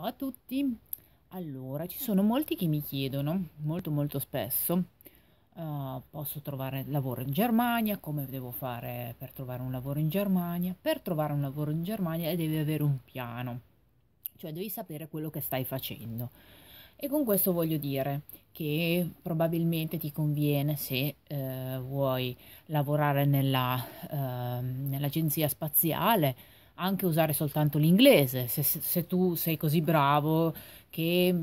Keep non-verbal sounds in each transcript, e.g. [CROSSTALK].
Ciao a tutti! Allora, ci sono molti che mi chiedono molto molto spesso uh, posso trovare lavoro in Germania, come devo fare per trovare un lavoro in Germania. Per trovare un lavoro in Germania devi avere un piano, cioè devi sapere quello che stai facendo. E con questo voglio dire che probabilmente ti conviene se eh, vuoi lavorare nella, eh, nell'agenzia spaziale, anche usare soltanto l'inglese, se, se tu sei così bravo che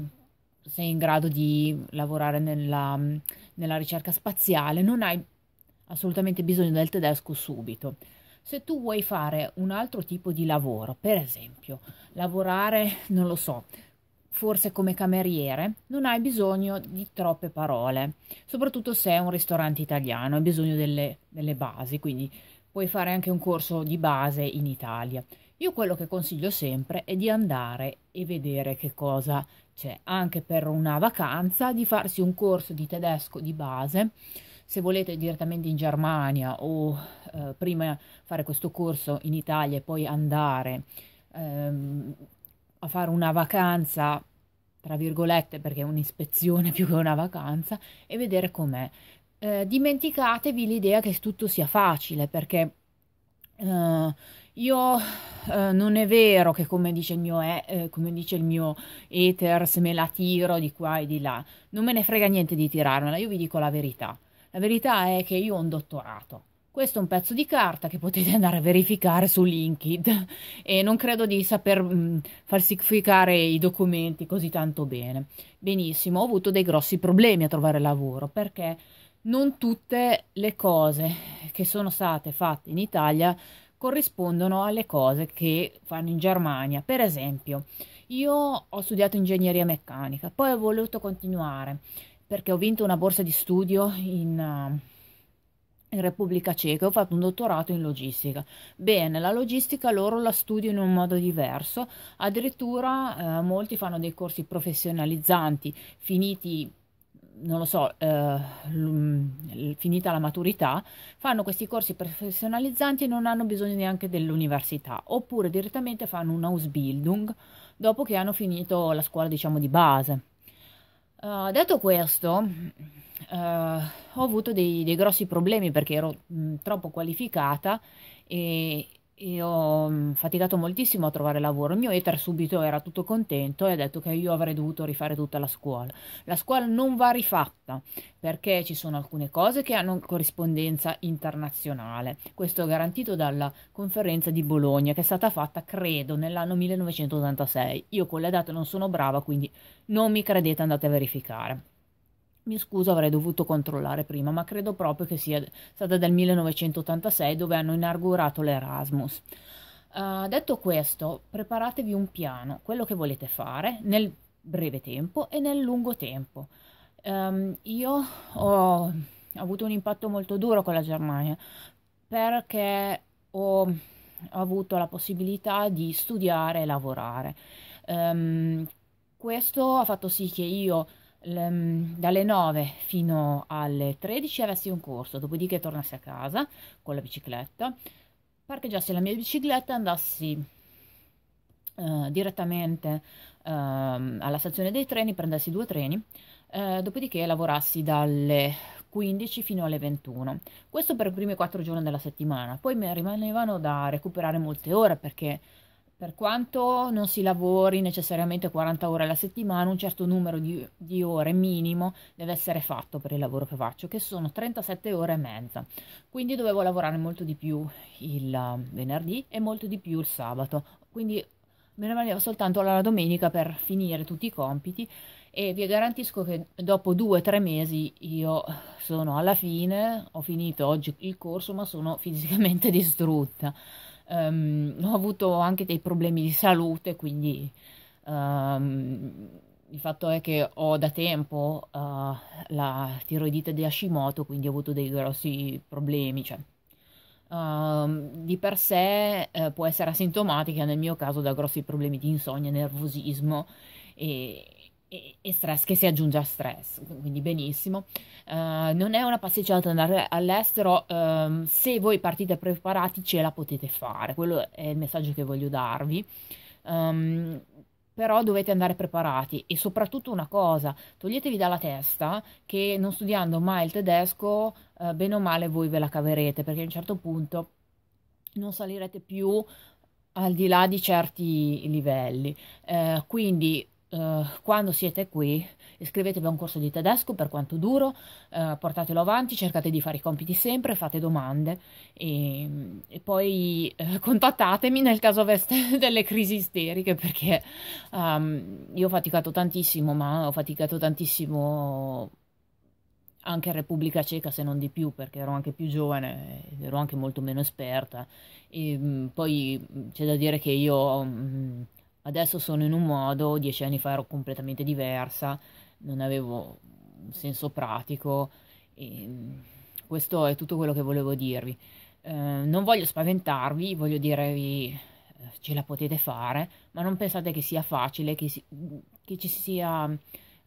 sei in grado di lavorare nella, nella ricerca spaziale, non hai assolutamente bisogno del tedesco subito. Se tu vuoi fare un altro tipo di lavoro, per esempio lavorare, non lo so, forse come cameriere, non hai bisogno di troppe parole, soprattutto se è un ristorante italiano, hai bisogno delle, delle basi, quindi puoi fare anche un corso di base in Italia. Io quello che consiglio sempre è di andare e vedere che cosa c'è, anche per una vacanza, di farsi un corso di tedesco di base, se volete direttamente in Germania o eh, prima fare questo corso in Italia e poi andare ehm, a fare una vacanza tra virgolette perché è un'ispezione [LAUGHS] più che una vacanza e vedere com'è eh, dimenticatevi l'idea che tutto sia facile perché eh, io eh, non è vero che come dice il mio, eh, eh come dice il mio haters me la tiro di qua e di là, non me ne frega niente di tirarmela, io vi dico la verità. La verità è che io ho un dottorato. Questo è un pezzo di carta che potete andare a verificare su LinkedIn [LAUGHS] e non credo di saper mh, mm, falsificare i documenti così tanto bene. Benissimo, ho avuto dei grossi problemi a trovare lavoro perché non tutte le cose che sono state fatte in Italia corrispondono alle cose che fanno in Germania. Per esempio, io ho studiato ingegneria meccanica, poi ho voluto continuare perché ho vinto una borsa di studio in, eh, in Repubblica Ceca, ho fatto un dottorato in logistica. Bene, la logistica loro la studiano in un modo diverso, addirittura eh, molti fanno dei corsi professionalizzanti, finiti non lo so, eh, mm, finita la maturità, fanno questi corsi professionalizzanti e non hanno bisogno neanche dell'università, oppure direttamente fanno un Ausbildung dopo che hanno finito la scuola, diciamo, di base. Uh, detto questo, uh, ho avuto dei, dei, grossi problemi perché ero mh, mm, troppo qualificata e e mm, ho faticato moltissimo a trovare lavoro. Il mio eter subito era tutto contento e ha detto che io avrei dovuto rifare tutta la scuola. La scuola non va rifatta perché ci sono alcune cose che hanno corrispondenza internazionale. Questo è garantito dalla conferenza di Bologna che è stata fatta, credo, nell'anno 1986. Io con le date non sono brava, quindi non mi credete, andate a verificare mi scuso, avrei dovuto controllare prima, ma credo proprio che sia stata del 1986 dove hanno inaugurato l'Erasmus. Uh, detto questo, preparatevi un piano, quello che volete fare nel breve tempo e nel lungo tempo. Um, io ho avuto un impatto molto duro con la Germania perché ho avuto la possibilità di studiare e lavorare. Um, questo ha fatto sì che io dalle 9 fino alle 13 avessi un corso, dopodiché tornassi a casa con la bicicletta, parcheggiassi la mia bicicletta e andassi eh, direttamente eh, alla stazione dei treni, prendessi due treni, eh, dopodiché lavorassi dalle 15 fino alle 21. Questo per i primi 4 giorni della settimana, poi mi rimanevano da recuperare molte ore perché per quanto non si lavori necessariamente 40 ore alla settimana, un certo numero di, di, ore minimo deve essere fatto per il lavoro che faccio, che sono 37 ore e mezza. Quindi dovevo lavorare molto di più il um, venerdì e molto di più il sabato. Quindi me ne rimaneva soltanto la domenica per finire tutti i compiti e vi garantisco che dopo due o tre mesi io sono alla fine, ho finito oggi il corso, ma sono fisicamente [LAUGHS] distrutta um, ho avuto anche dei problemi di salute, quindi um, il fatto è che ho da tempo uh, la tiroidite di Hashimoto, quindi ho avuto dei grossi problemi. Cioè. Uh, di per sé uh, può essere asintomatica, nel mio caso da grossi problemi di insonnia, nervosismo e, e stress che si aggiunge a stress, quindi benissimo. Uh, non è una passeggiata andare all'estero, um, se voi partite preparati ce la potete fare, quello è il messaggio che voglio darvi. Um, però dovete andare preparati e soprattutto una cosa, toglietevi dalla testa che non studiando mai il tedesco, uh, bene o male voi ve la caverete, perché a un certo punto non salirete più al di là di certi livelli. Uh, quindi eh, quando siete qui iscrivetevi a un corso di tedesco per quanto duro, uh, portatelo avanti, cercate di fare i compiti sempre, fate domande e, e poi uh, contattatemi nel caso aveste [LAUGHS] delle crisi isteriche perché um, io ho faticato tantissimo, ma ho faticato tantissimo anche in Repubblica Ceca se non di più perché ero anche più giovane ero anche molto meno esperta e um, poi c'è da dire che io... Um, Adesso sono in un modo, dieci anni fa ero completamente diversa, non avevo un senso pratico. E mm, questo è tutto quello che volevo dirvi. Eh, non voglio spaventarvi, voglio dirvi eh, ce la potete fare, ma non pensate che sia facile, che, si, che ci sia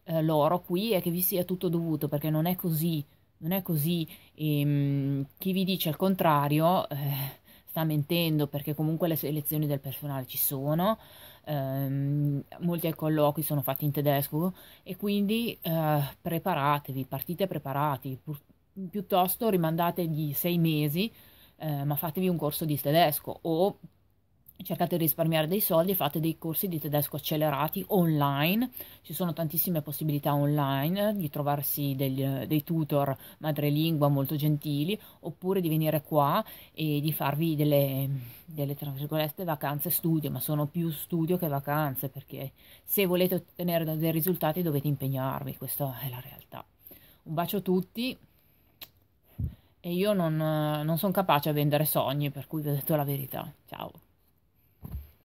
eh, l'oro qui e che vi sia tutto dovuto, perché non è così, non è così. E, mh, mm, chi vi dice il contrario eh, sta mentendo, perché comunque le selezioni del personale ci sono, ehm, molti colloqui sono fatti in tedesco e quindi eh, preparatevi, partite preparati, pur, piuttosto rimandate di sei mesi, eh, ma fatevi un corso di tedesco o cercate di risparmiare dei soldi e fate dei corsi di tedesco accelerati online, ci sono tantissime possibilità online di trovarsi degli, dei tutor madrelingua molto gentili oppure di venire qua e di farvi delle, delle tra virgolette vacanze studio, ma sono più studio che vacanze perché se volete ottenere dei risultati dovete impegnarvi, questa è la realtà. Un bacio a tutti e io non, non sono capace a vendere sogni, per cui vi ho detto la verità. Ciao.